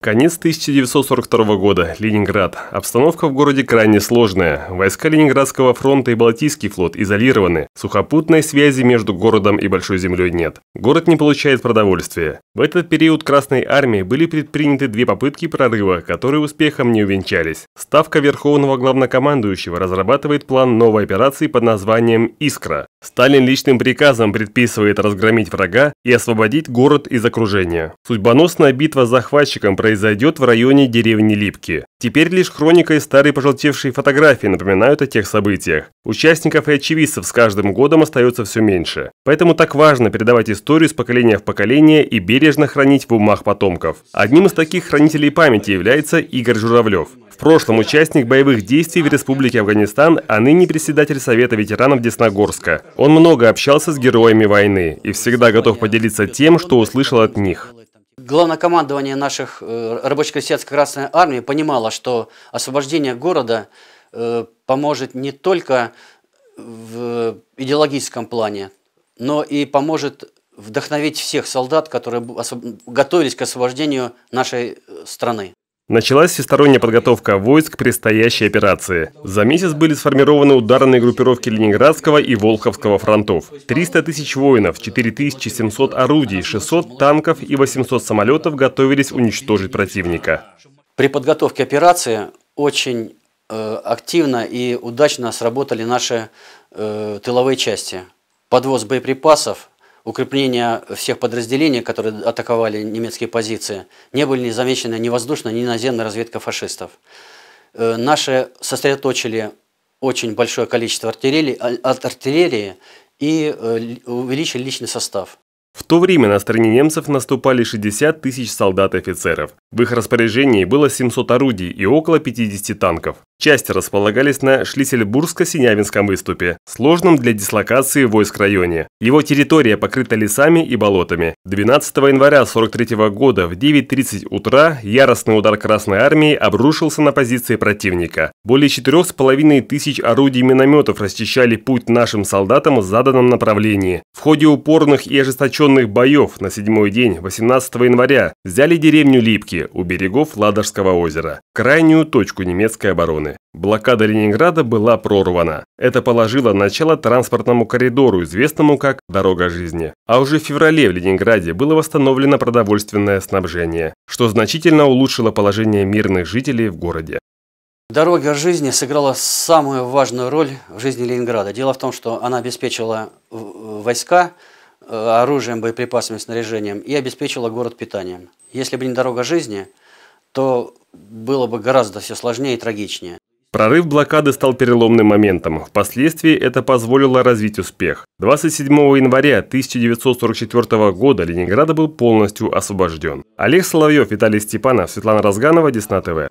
Конец 1942 года. Ленинград. Обстановка в городе крайне сложная. Войска Ленинградского фронта и Балтийский флот изолированы. Сухопутной связи между городом и Большой землей нет. Город не получает продовольствия. В этот период Красной Армии были предприняты две попытки прорыва, которые успехом не увенчались. Ставка Верховного Главнокомандующего разрабатывает план новой операции под названием «Искра». Сталин личным приказом предписывает разгромить врага и освободить город из окружения. Судьбоносная битва с захватчиком произойдет в районе деревни Липки. Теперь лишь хроника и старые пожелтевшие фотографии напоминают о тех событиях. Участников и очевидцев с каждым годом остается все меньше. Поэтому так важно передавать историю с поколения в поколение и бережно хранить в умах потомков. Одним из таких хранителей памяти является Игорь Журавлев. В прошлом участник боевых действий в Республике Афганистан, а ныне председатель Совета ветеранов Десногорска. Он много общался с героями войны и всегда готов поделиться тем, что услышал от них главнокомандование наших э, рабочих крестьянской Красной Армии понимало, что освобождение города э, поможет не только в идеологическом плане, но и поможет вдохновить всех солдат, которые готовились к освобождению нашей э, страны. Началась всесторонняя подготовка войск к предстоящей операции. За месяц были сформированы ударные группировки Ленинградского и Волховского фронтов. 300 тысяч воинов, 4700 орудий, 600 танков и 800 самолетов готовились уничтожить противника. При подготовке операции очень э, активно и удачно сработали наши э, тыловые части. Подвоз боеприпасов, укрепления всех подразделений, которые атаковали немецкие позиции, не были не замечены ни воздушная, ни наземная разведка фашистов. Э, наши сосредоточили очень большое количество артиллерии, а, от артиллерии и э, увеличили личный состав. В то время на стороне немцев наступали 60 тысяч солдат и офицеров. В их распоряжении было 700 орудий и около 50 танков. Части располагались на Шлиссельбургско-Синявинском выступе, сложном для дислокации войск районе. Его территория покрыта лесами и болотами. 12 января 43 года в 9.30 утра яростный удар Красной Армии обрушился на позиции противника. Более 4,5 тысяч орудий минометов расчищали путь нашим солдатам в заданном направлении. В ходе упорных и ожесточенных боев на седьмой день, 18 января, взяли деревню Липки у берегов Ладожского озера, крайнюю точку немецкой обороны стороны. Блокада Ленинграда была прорвана. Это положило начало транспортному коридору, известному как «Дорога жизни». А уже в феврале в Ленинграде было восстановлено продовольственное снабжение, что значительно улучшило положение мирных жителей в городе. Дорога жизни сыграла самую важную роль в жизни Ленинграда. Дело в том, что она обеспечила э, войска э, оружием, боеприпасами, снаряжением и обеспечила город питанием. Если бы не дорога жизни, то было бы гораздо все сложнее и трагичнее. Прорыв блокады стал переломным моментом. Впоследствии это позволило развить успех. 27 января 1944 года Ленинград был полностью освобожден. Олег Соловьев, Виталий Степанов, Светлана Разганова, Десна ТВ.